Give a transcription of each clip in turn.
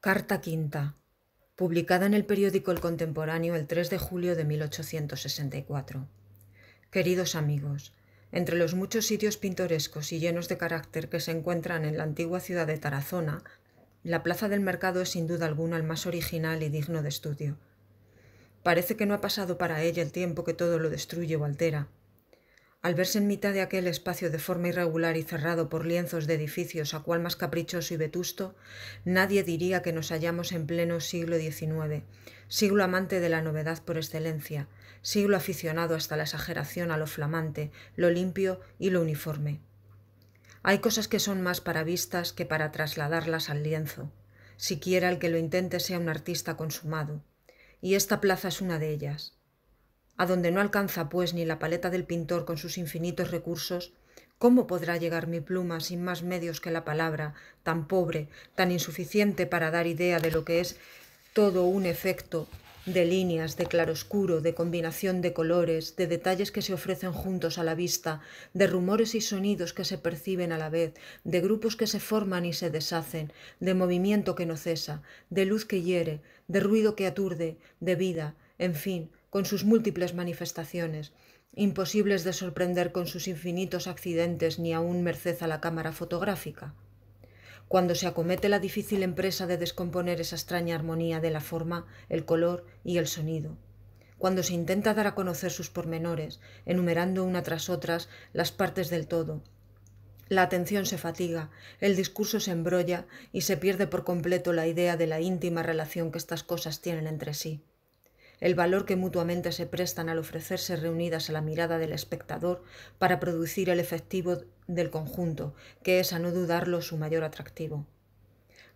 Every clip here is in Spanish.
Carta Quinta, publicada en el periódico El Contemporáneo el 3 de julio de 1864. Queridos amigos, entre los muchos sitios pintorescos y llenos de carácter que se encuentran en la antigua ciudad de Tarazona, la plaza del mercado es sin duda alguna el más original y digno de estudio. Parece que no ha pasado para ella el tiempo que todo lo destruye o altera. Al verse en mitad de aquel espacio de forma irregular y cerrado por lienzos de edificios a cual más caprichoso y vetusto, nadie diría que nos hallamos en pleno siglo XIX, siglo amante de la novedad por excelencia, siglo aficionado hasta la exageración a lo flamante, lo limpio y lo uniforme. Hay cosas que son más para vistas que para trasladarlas al lienzo, siquiera el que lo intente sea un artista consumado, y esta plaza es una de ellas. A donde no alcanza, pues, ni la paleta del pintor con sus infinitos recursos, ¿cómo podrá llegar mi pluma sin más medios que la palabra, tan pobre, tan insuficiente para dar idea de lo que es todo un efecto de líneas, de claroscuro, de combinación de colores, de detalles que se ofrecen juntos a la vista, de rumores y sonidos que se perciben a la vez, de grupos que se forman y se deshacen, de movimiento que no cesa, de luz que hiere, de ruido que aturde, de vida, en fin, con sus múltiples manifestaciones imposibles de sorprender con sus infinitos accidentes ni aun merced a la cámara fotográfica cuando se acomete la difícil empresa de descomponer esa extraña armonía de la forma, el color y el sonido, cuando se intenta dar a conocer sus pormenores, enumerando una tras otras las partes del todo. La atención se fatiga, el discurso se embrolla y se pierde por completo la idea de la íntima relación que estas cosas tienen entre sí el valor que mutuamente se prestan al ofrecerse reunidas a la mirada del espectador para producir el efectivo del conjunto, que es a no dudarlo su mayor atractivo.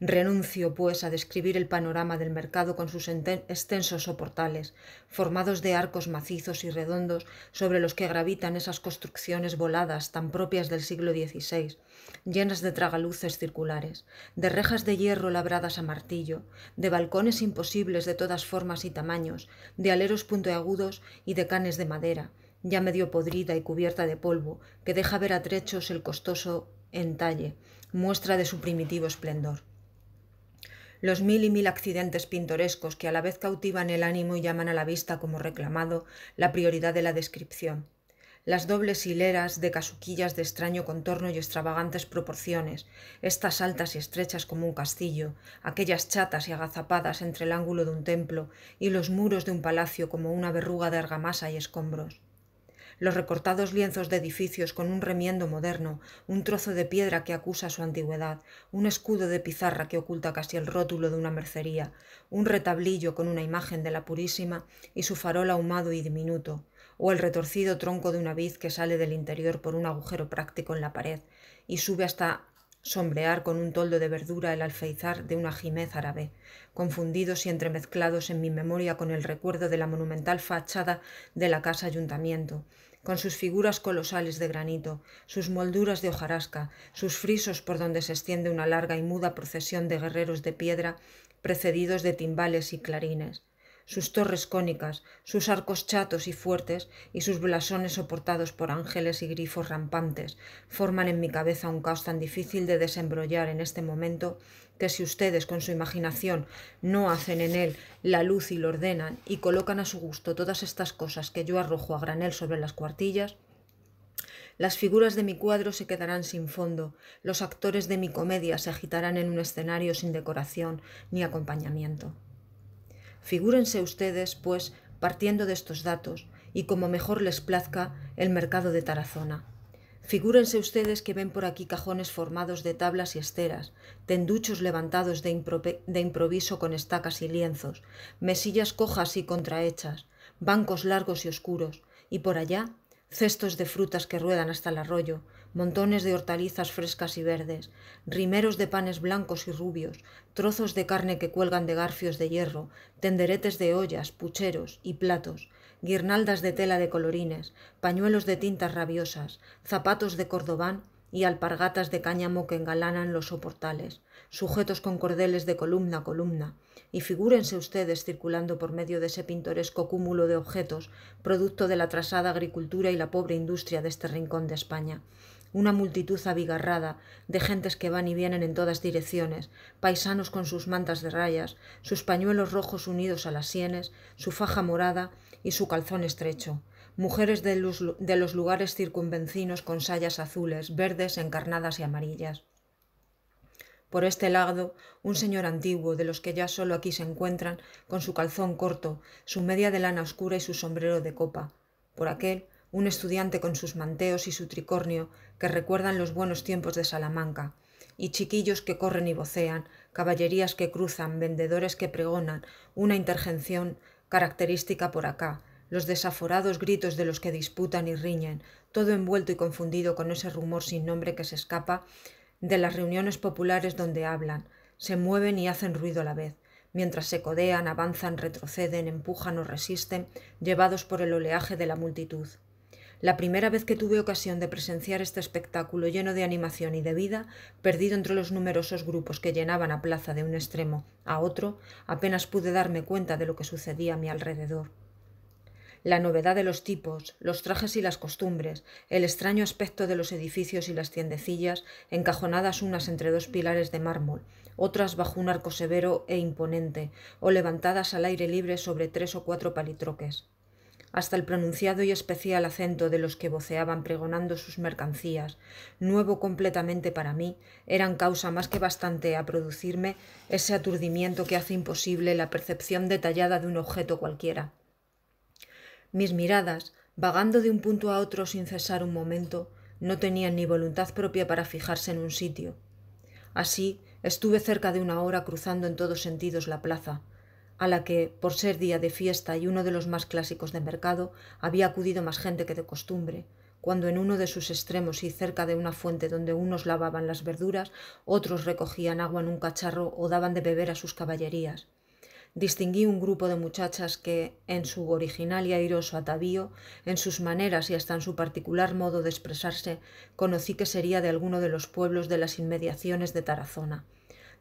Renuncio, pues, a describir el panorama del mercado con sus extensos soportales, formados de arcos macizos y redondos sobre los que gravitan esas construcciones voladas tan propias del siglo XVI, llenas de tragaluces circulares, de rejas de hierro labradas a martillo, de balcones imposibles de todas formas y tamaños, de aleros puntiagudos y de canes de madera, ya medio podrida y cubierta de polvo, que deja ver a trechos el costoso entalle, muestra de su primitivo esplendor los mil y mil accidentes pintorescos que a la vez cautivan el ánimo y llaman a la vista como reclamado la prioridad de la descripción, las dobles hileras de casuquillas de extraño contorno y extravagantes proporciones, estas altas y estrechas como un castillo, aquellas chatas y agazapadas entre el ángulo de un templo y los muros de un palacio como una verruga de argamasa y escombros los recortados lienzos de edificios con un remiendo moderno, un trozo de piedra que acusa su antigüedad, un escudo de pizarra que oculta casi el rótulo de una mercería, un retablillo con una imagen de la Purísima y su farol ahumado y diminuto, o el retorcido tronco de una vid que sale del interior por un agujero práctico en la pared y sube hasta sombrear con un toldo de verdura el alfeizar de una ajimez árabe, confundidos y entremezclados en mi memoria con el recuerdo de la monumental fachada de la casa ayuntamiento, con sus figuras colosales de granito, sus molduras de hojarasca, sus frisos por donde se extiende una larga y muda procesión de guerreros de piedra precedidos de timbales y clarines, sus torres cónicas, sus arcos chatos y fuertes y sus blasones soportados por ángeles y grifos rampantes, forman en mi cabeza un caos tan difícil de desembrollar en este momento que si ustedes con su imaginación no hacen en él la luz y lo ordenan y colocan a su gusto todas estas cosas que yo arrojo a granel sobre las cuartillas, las figuras de mi cuadro se quedarán sin fondo, los actores de mi comedia se agitarán en un escenario sin decoración ni acompañamiento. Figúrense ustedes, pues, partiendo de estos datos, y como mejor les plazca, el mercado de Tarazona. Figúrense ustedes que ven por aquí cajones formados de tablas y esteras, tenduchos levantados de, improviso con estacas y lienzos, mesillas cojas y contrahechas, bancos largos y oscuros, y por allá cestos de frutas que ruedan hasta el arroyo, montones de hortalizas frescas y verdes, rimeros de panes blancos y rubios, trozos de carne que cuelgan de garfios de hierro, tenderetes de ollas, pucheros y platos, guirnaldas de tela de colorines, pañuelos de tintas rabiosas, zapatos de cordobán y alpargatas de cáñamo que engalanan los soportales, sujetos con cordeles de columna a columna, y figúrense ustedes circulando por medio de ese pintoresco cúmulo de objetos, producto de la atrasada agricultura y la pobre industria de este rincón de España, una multitud abigarrada de gentes que van y vienen en todas direcciones, paisanos con sus mantas de rayas, sus pañuelos rojos unidos a las sienes, su faja morada y su calzón estrecho, mujeres de los, lugares circunvencinos con sayas azules, verdes, encarnadas y amarillas. Por este lado, un señor antiguo, de los que ya solo aquí se encuentran, con su calzón corto, su media de lana oscura y su sombrero de copa. Por aquel, un estudiante con sus manteos y su tricornio que recuerdan los buenos tiempos de Salamanca, y chiquillos que corren y vocean, caballerías que cruzan, vendedores que pregonan, una intergención característica por acá, los desaforados gritos de los que disputan y riñen, todo envuelto y confundido con ese rumor sin nombre que se escapa de las reuniones populares donde hablan, se mueven y hacen ruido a la vez, mientras se codean, avanzan, retroceden, empujan o resisten, llevados por el oleaje de la multitud. La primera vez que tuve ocasión de presenciar este espectáculo lleno de animación y de vida, perdido entre los numerosos grupos que llenaban a plaza de un extremo a otro, apenas pude darme cuenta de lo que sucedía a mi alrededor. La novedad de los tipos, los trajes y las costumbres, el extraño aspecto de los edificios y las tiendecillas, encajonadas unas entre dos pilares de mármol, otras bajo un arco severo e imponente, o levantadas al aire libre sobre tres o cuatro palitroques hasta el pronunciado y especial acento de los que voceaban pregonando sus mercancías, nuevo completamente para mí, eran causa más que bastante a producirme ese aturdimiento que hace imposible la percepción detallada de un objeto cualquiera. Mis miradas, vagando de un punto a otro sin cesar un momento, no tenían ni voluntad propia para fijarse en un sitio. Así, estuve cerca de una hora cruzando en todos sentidos la plaza, a la que, por ser día de fiesta y uno de los más clásicos de mercado, había acudido más gente que de costumbre, cuando en uno de sus extremos y cerca de una fuente donde unos lavaban las verduras, otros recogían agua en un cacharro o daban de beber a sus caballerías. Distinguí un grupo de muchachas que, en su original y airoso atavío, en sus maneras y hasta en su particular modo de expresarse, conocí que sería de alguno de los pueblos de las inmediaciones de Tarazona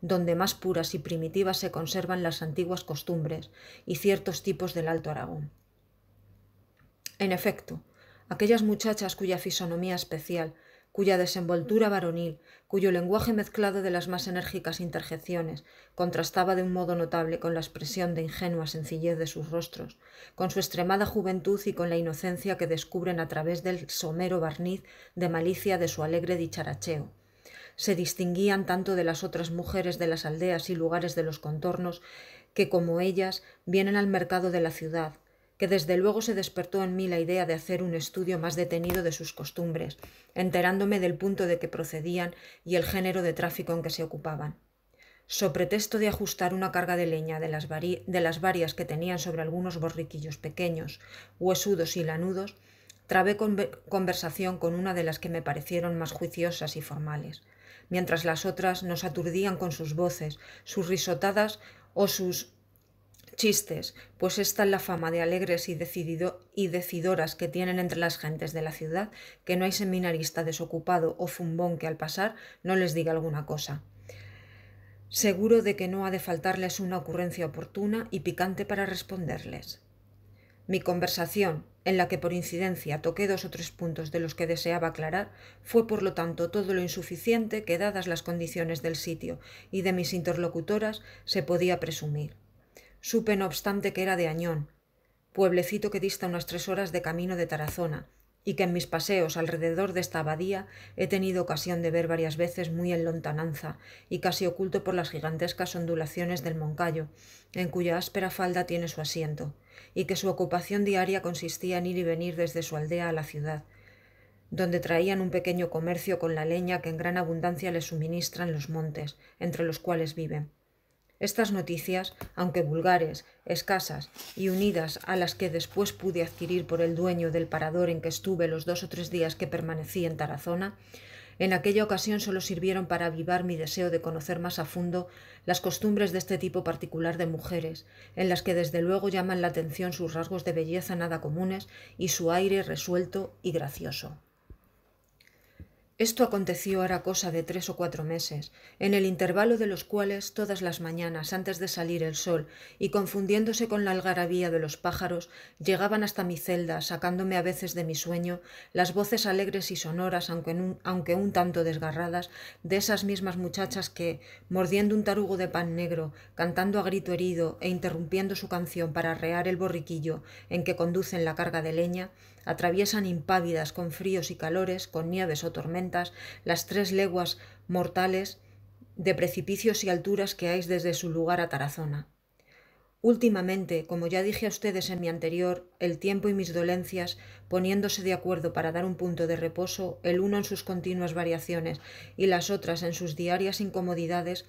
donde más puras y primitivas se conservan las antiguas costumbres y ciertos tipos del Alto Aragón. En efecto, aquellas muchachas cuya fisonomía especial, cuya desenvoltura varonil, cuyo lenguaje mezclado de las más enérgicas interjecciones contrastaba de un modo notable con la expresión de ingenua sencillez de sus rostros, con su extremada juventud y con la inocencia que descubren a través del somero barniz de malicia de su alegre dicharacheo se distinguían tanto de las otras mujeres de las aldeas y lugares de los contornos, que como ellas vienen al mercado de la ciudad, que desde luego se despertó en mí la idea de hacer un estudio más detenido de sus costumbres, enterándome del punto de que procedían y el género de tráfico en que se ocupaban. So pretexto de ajustar una carga de leña de las, varias que tenían sobre algunos borriquillos pequeños, huesudos y lanudos, trabé conversación con una de las que me parecieron más juiciosas y formales mientras las otras nos aturdían con sus voces, sus risotadas o sus chistes, pues esta es la fama de alegres y, decidido, decidoras que tienen entre las gentes de la ciudad, que no hay seminarista desocupado o fumbón que al pasar no les diga alguna cosa. Seguro de que no ha de faltarles una ocurrencia oportuna y picante para responderles. Mi conversación, en la que por incidencia toqué dos o tres puntos de los que deseaba aclarar, fue por lo tanto todo lo insuficiente que, dadas las condiciones del sitio y de mis interlocutoras, se podía presumir. Supe, no obstante, que era de Añón, pueblecito que dista unas tres horas de camino de Tarazona, y que en mis paseos alrededor de esta abadía he tenido ocasión de ver varias veces muy en lontananza y casi oculto por las gigantescas ondulaciones del Moncayo, en cuya áspera falda tiene su asiento y que su ocupación diaria consistía en ir y venir desde su aldea a la ciudad, donde traían un pequeño comercio con la leña que en gran abundancia les suministran los montes, entre los cuales viven. Estas noticias, aunque vulgares, escasas y unidas a las que después pude adquirir por el dueño del parador en que estuve los dos o tres días que permanecí en Tarazona, en aquella ocasión solo sirvieron para avivar mi deseo de conocer más a fondo las costumbres de este tipo particular de mujeres, en las que desde luego llaman la atención sus rasgos de belleza nada comunes y su aire resuelto y gracioso. Esto aconteció ahora cosa de tres o cuatro meses, en el intervalo de los cuales todas las mañanas antes de salir el sol y confundiéndose con la algarabía de los pájaros, llegaban hasta mi celda, sacándome a veces de mi sueño, las voces alegres y sonoras, aunque un, aunque un tanto desgarradas, de esas mismas muchachas que, mordiendo un tarugo de pan negro, cantando a grito herido e interrumpiendo su canción para arrear el borriquillo en que conducen la carga de leña, atraviesan impávidas con fríos y calores, con nieves o tormentas, las tres leguas mortales de precipicios y alturas que hay desde su lugar a Tarazona. Últimamente, como ya dije a ustedes en mi anterior, el tiempo y mis dolencias, poniéndose de acuerdo para dar un punto de reposo, el uno en sus continuas variaciones y las otras en sus diarias incomodidades,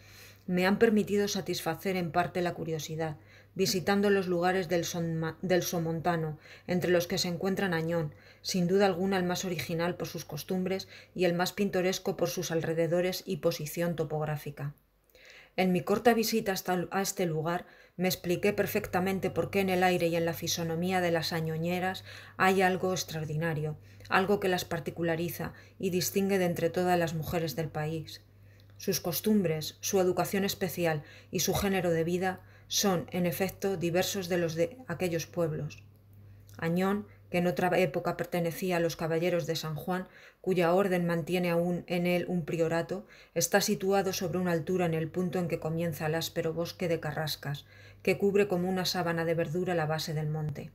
me han permitido satisfacer en parte la curiosidad, visitando los lugares del, Somontano, entre los que se encuentran Añón, sin duda alguna el más original por sus costumbres y el más pintoresco por sus alrededores y posición topográfica. En mi corta visita a este lugar me expliqué perfectamente por qué en el aire y en la fisonomía de las añoñeras hay algo extraordinario, algo que las particulariza y distingue de entre todas las mujeres del país. Sus costumbres, su educación especial y su género de vida son, en efecto, diversos de los de aquellos pueblos. Añón, que en otra época pertenecía a los caballeros de San Juan, cuya orden mantiene aún en él un priorato, está situado sobre una altura en el punto en que comienza el áspero bosque de carrascas, que cubre como una sábana de verdura la base del monte.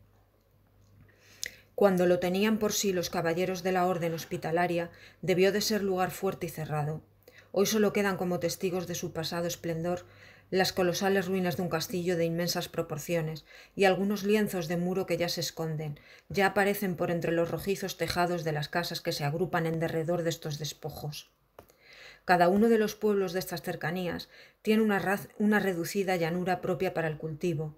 Cuando lo tenían por sí los caballeros de la orden hospitalaria, debió de ser lugar fuerte y cerrado. Hoy solo quedan como testigos de su pasado esplendor las colosales ruinas de un castillo de inmensas proporciones y algunos lienzos de muro que ya se esconden, ya aparecen por entre los rojizos tejados de las casas que se agrupan en derredor de estos despojos. Cada uno de los pueblos de estas cercanías tiene una, reducida llanura propia para el cultivo.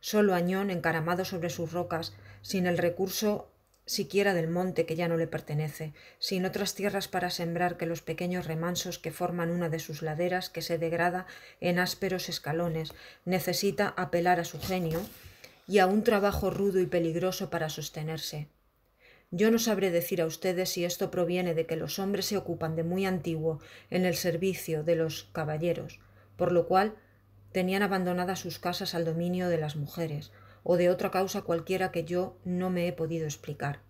Solo Añón, encaramado sobre sus rocas, sin el recurso siquiera del monte que ya no le pertenece, sin otras tierras para sembrar que los pequeños remansos que forman una de sus laderas que se degrada en ásperos escalones, necesita apelar a su genio y a un trabajo rudo y peligroso para sostenerse. Yo no sabré decir a ustedes si esto proviene de que los hombres se ocupan de muy antiguo en el servicio de los caballeros, por lo cual tenían abandonadas sus casas al dominio de las mujeres, o de otra causa cualquiera que yo no me he podido explicar.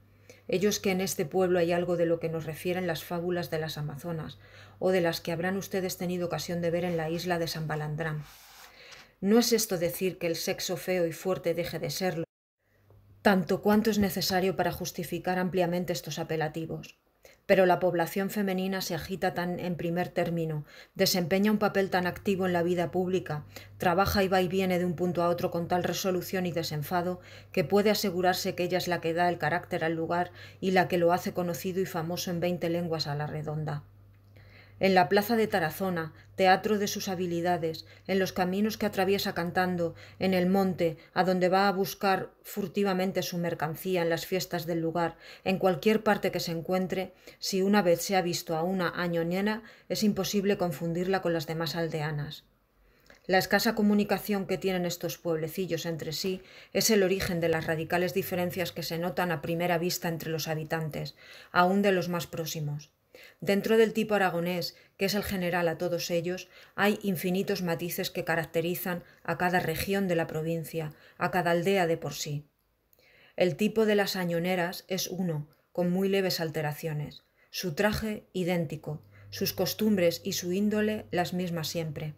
Ellos que en este pueblo hay algo de lo que nos refieren las fábulas de las Amazonas, o de las que habrán ustedes tenido ocasión de ver en la isla de San Balandrán. No es esto decir que el sexo feo y fuerte deje de serlo, tanto cuanto es necesario para justificar ampliamente estos apelativos pero la población femenina se agita tan en primer término, desempeña un papel tan activo en la vida pública, trabaja y va y viene de un punto a otro con tal resolución y desenfado que puede asegurarse que ella es la que da el carácter al lugar y la que lo hace conocido y famoso en veinte lenguas a la redonda en la plaza de Tarazona, teatro de sus habilidades, en los caminos que atraviesa cantando, en el monte, a donde va a buscar furtivamente su mercancía en las fiestas del lugar, en cualquier parte que se encuentre, si una vez se ha visto a una añoñena, es imposible confundirla con las demás aldeanas. La escasa comunicación que tienen estos pueblecillos entre sí es el origen de las radicales diferencias que se notan a primera vista entre los habitantes, aun de los más próximos. Dentro del tipo aragonés, que es el general a todos ellos, hay infinitos matices que caracterizan a cada región de la provincia, a cada aldea de por sí. El tipo de las añoneras es uno, con muy leves alteraciones. Su traje idéntico, sus costumbres y su índole las mismas siempre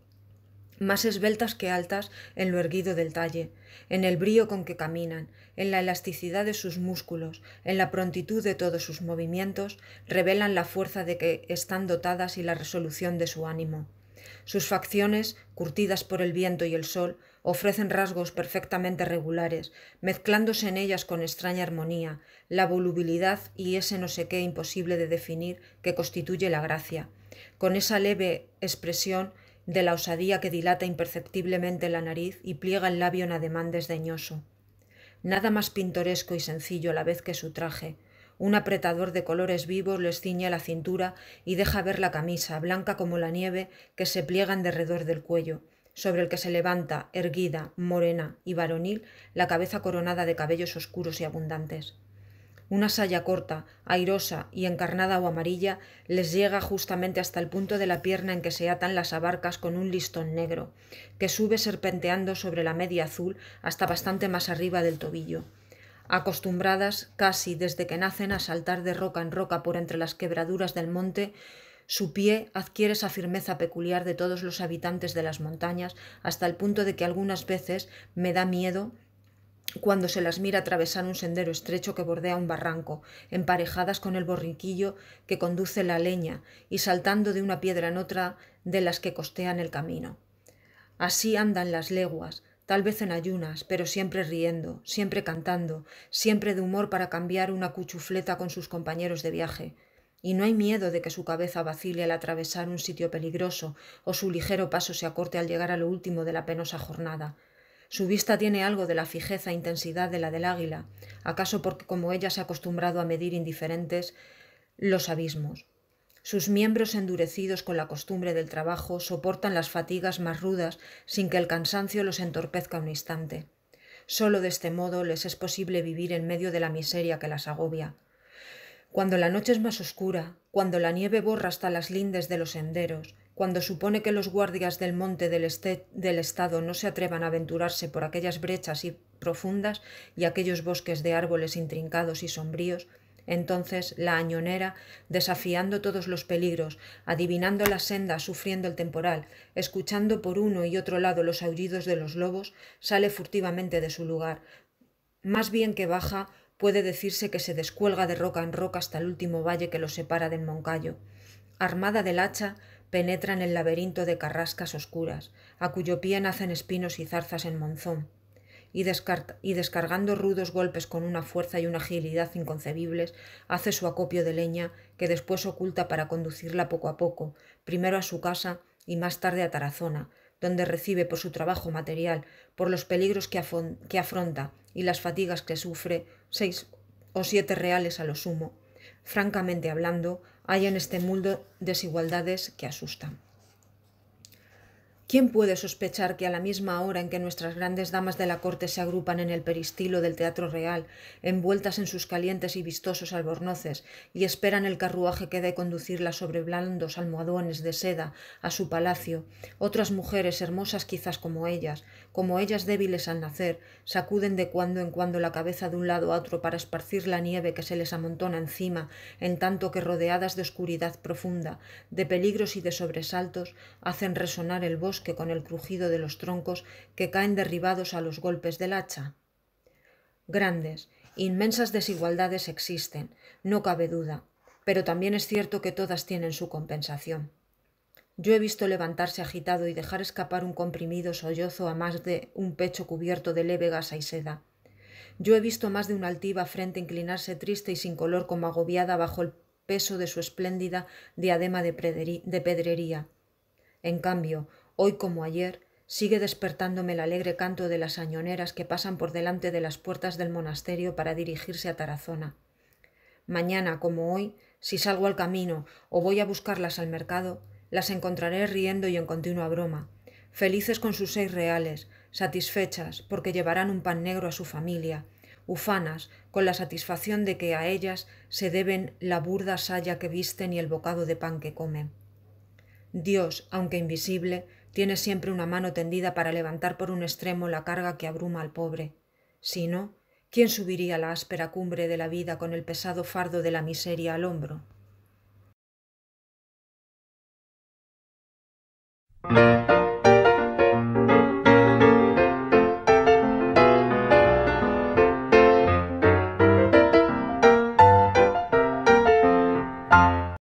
más esbeltas que altas en lo erguido del talle, en el brío con que caminan, en la elasticidad de sus músculos, en la prontitud de todos sus movimientos, revelan la fuerza de que están dotadas y la resolución de su ánimo. Sus facciones, curtidas por el viento y el sol, ofrecen rasgos perfectamente regulares, mezclándose en ellas con extraña armonía, la volubilidad y ese no sé qué imposible de definir que constituye la gracia, con esa leve expresión de la osadía que dilata imperceptiblemente la nariz y pliega el labio en ademán desdeñoso. Nada más pintoresco y sencillo a la vez que su traje. Un apretador de colores vivos le ciñe la cintura y deja ver la camisa, blanca como la nieve, que se pliega en derredor del cuello, sobre el que se levanta, erguida, morena y varonil, la cabeza coronada de cabellos oscuros y abundantes. Una saya corta, airosa y encarnada o amarilla les llega justamente hasta el punto de la pierna en que se atan las abarcas con un listón negro, que sube serpenteando sobre la media azul hasta bastante más arriba del tobillo. Acostumbradas, casi desde que nacen, a saltar de roca en roca por entre las quebraduras del monte, su pie adquiere esa firmeza peculiar de todos los habitantes de las montañas, hasta el punto de que algunas veces me da miedo cuando se las mira atravesar un sendero estrecho que bordea un barranco, emparejadas con el borriquillo que conduce la leña y saltando de una piedra en otra de las que costean el camino. Así andan las leguas, tal vez en ayunas, pero siempre riendo, siempre cantando, siempre de humor para cambiar una cuchufleta con sus compañeros de viaje. Y no hay miedo de que su cabeza vacile al atravesar un sitio peligroso o su ligero paso se acorte al llegar a lo último de la penosa jornada. Su vista tiene algo de la fijeza e intensidad de la del águila, acaso porque como ella se ha acostumbrado a medir indiferentes los abismos. Sus miembros endurecidos con la costumbre del trabajo soportan las fatigas más rudas sin que el cansancio los entorpezca un instante. Solo de este modo les es posible vivir en medio de la miseria que las agobia. Cuando la noche es más oscura, cuando la nieve borra hasta las lindes de los senderos, cuando supone que los guardias del monte este, del, Estado no se atrevan a aventurarse por aquellas brechas y profundas y aquellos bosques de árboles intrincados y sombríos, entonces la añonera, desafiando todos los peligros, adivinando la senda, sufriendo el temporal, escuchando por uno y otro lado los aullidos de los lobos, sale furtivamente de su lugar. Más bien que baja, puede decirse que se descuelga de roca en roca hasta el último valle que lo separa del Moncayo. Armada del hacha, en el laberinto de carrascas oscuras, a cuyo pie nacen espinos y zarzas en monzón, y, y descargando rudos golpes con una fuerza y una agilidad inconcebibles, hace su acopio de leña, que después oculta para conducirla poco a poco, primero a su casa y más tarde a Tarazona, donde recibe por su trabajo material, por los peligros que, afronta y las fatigas que sufre, seis o siete reales a lo sumo. Francamente hablando, hay en este mundo desigualdades que asustan. ¿Quién puede sospechar que a la misma hora en que nuestras grandes damas de la corte se agrupan en el peristilo del Teatro Real, envueltas en sus calientes y vistosos albornoces, y esperan el carruaje que dé conducirlas sobre blandos almohadones de seda a su palacio, otras mujeres hermosas quizás como ellas, como ellas débiles al nacer, sacuden de cuando en cuando la cabeza de un lado a otro para esparcir la nieve que se les amontona encima, en tanto que rodeadas de oscuridad profunda, de peligros y de sobresaltos, hacen resonar el bosque con el crujido de los troncos que caen derribados a los golpes del hacha. Grandes, inmensas desigualdades existen, no cabe duda, pero también es cierto que todas tienen su compensación. Yo he visto levantarse agitado y dejar escapar un comprimido sollozo a más de un pecho cubierto de leve gasa y seda. Yo he visto más de una altiva frente inclinarse triste y sin color como agobiada bajo el peso de su espléndida diadema de, pedrería. En cambio, hoy como ayer, sigue despertándome el alegre canto de las añoneras que pasan por delante de las puertas del monasterio para dirigirse a Tarazona. Mañana, como hoy, si salgo al camino o voy a buscarlas al mercado, las encontraré riendo y en continua broma, felices con sus seis reales, satisfechas porque llevarán un pan negro a su familia, ufanas con la satisfacción de que a ellas se deben la burda saya que visten y el bocado de pan que comen. Dios, aunque invisible, tiene siempre una mano tendida para levantar por un extremo la carga que abruma al pobre. Si no, ¿quién subiría la áspera cumbre de la vida con el pesado fardo de la miseria al hombro? Thank you.